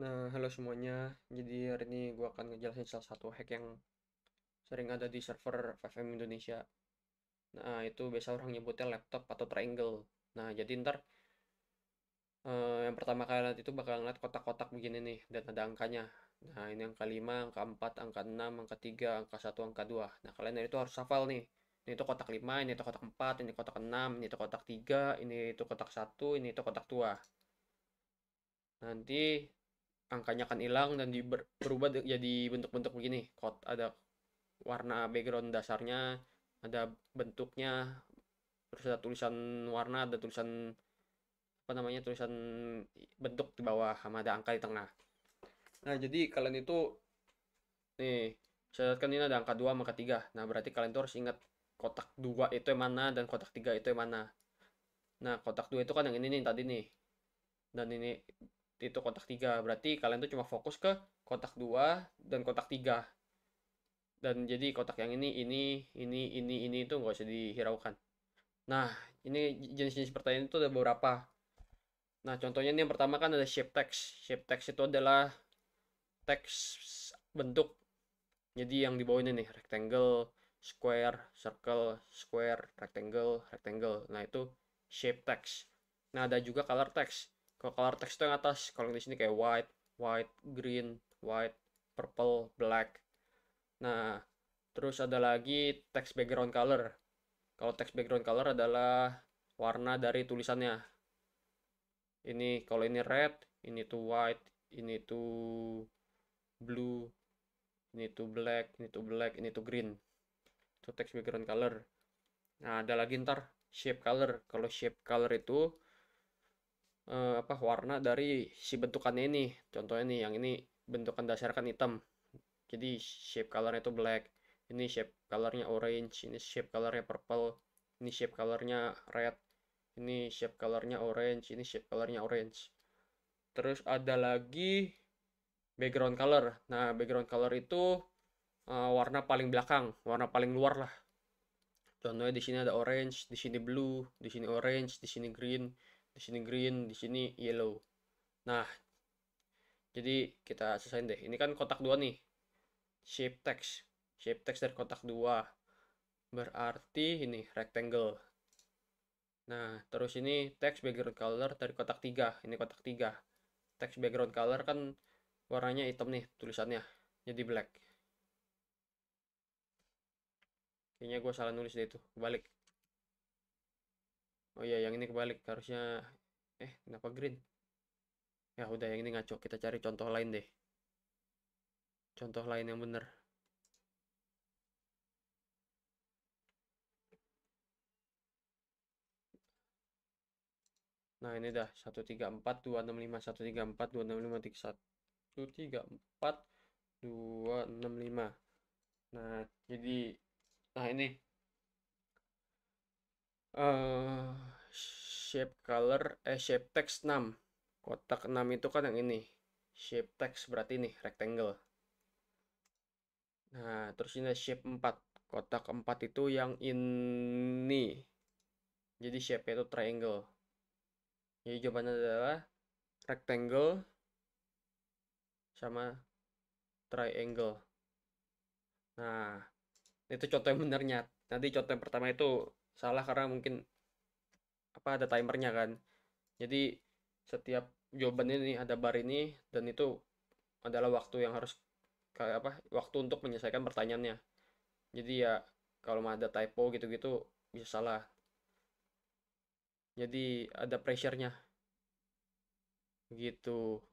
Nah, halo semuanya. Jadi hari ini gue akan ngejelasin salah satu hack yang sering ada di server 5M Indonesia. Nah, itu biasa orang nyebutnya laptop atau triangle. Nah, jadi ntar uh, yang pertama kali lihat itu bakal ngeliat kotak-kotak begini nih, dan ada angkanya. Nah, ini angka 5, angka 4, angka 6, angka 3, angka 1, angka 2. Nah, kalian itu harus hafal nih. Ini itu kotak 5, ini itu kotak 4, ini kotak 6, ini itu kotak 3, ini itu kotak 1, ini itu kotak 2. Nanti angkanya akan hilang dan diber, berubah jadi bentuk-bentuk begini kot ada warna background dasarnya ada bentuknya terus ada tulisan warna ada tulisan apa namanya tulisan bentuk di bawah sama ada angka di tengah nah jadi kalian itu nih saya kan ini ada angka 2 sama angka 3 nah berarti kalian itu harus ingat kotak 2 itu yang mana dan kotak 3 itu yang mana nah kotak 2 itu kan yang ini nih tadi nih dan ini itu kotak tiga berarti kalian tuh cuma fokus ke kotak dua dan kotak tiga dan jadi kotak yang ini ini ini ini ini itu nggak usah dihiraukan nah ini jenis-jenis pertanyaan itu ada beberapa nah contohnya ini yang pertama kan ada shape text shape text itu adalah teks bentuk jadi yang di bawah ini nih rectangle square circle square rectangle rectangle nah itu shape text nah ada juga color text kalau color text itu yang atas kalau di sini kayak white white green white purple black nah terus ada lagi text background color kalau text background color adalah warna dari tulisannya ini kalau ini red ini tuh white ini tuh blue ini tuh black ini tuh black ini tuh green itu text background color nah ada lagi ntar shape color kalau shape color itu uh, apa warna dari si bentukannya ini contohnya nih yang ini bentukan dasar kan hitam jadi shape colornya itu black ini shape colornya orange ini shape colornya purple ini shape colornya red ini shape colornya orange ini shape colornya orange terus ada lagi background color nah background color itu uh, warna paling belakang warna paling luar lah contohnya di sini ada orange di sini blue di sini orange di sini green di sini green di sini yellow nah jadi kita selesai deh ini kan kotak dua nih shape text shape text dari kotak dua berarti ini rectangle nah terus ini text background color dari kotak tiga ini kotak tiga text background color kan warnanya hitam nih tulisannya jadi black kayaknya gue salah nulis deh itu balik oh iya yang ini kebalik harusnya eh kenapa green ya udah yang ini ngaco kita cari contoh lain deh contoh lain yang bener Nah ini dah 134 265 134 265 134 265. Nah, jadi nah ini eh uh, shape color eh shape text 6 kotak 6 itu kan yang ini shape text berarti ini rectangle nah terus ini shape 4 kotak 4 itu yang ini jadi shape itu triangle jadi jawabannya adalah rectangle sama triangle nah itu contoh yang benarnya nanti contoh yang pertama itu salah karena mungkin apa ada timernya kan jadi setiap jawaban ini ada bar ini dan itu adalah waktu yang harus kayak apa waktu untuk menyelesaikan pertanyaannya jadi ya kalau ada typo gitu-gitu bisa salah jadi ada pressure-nya gitu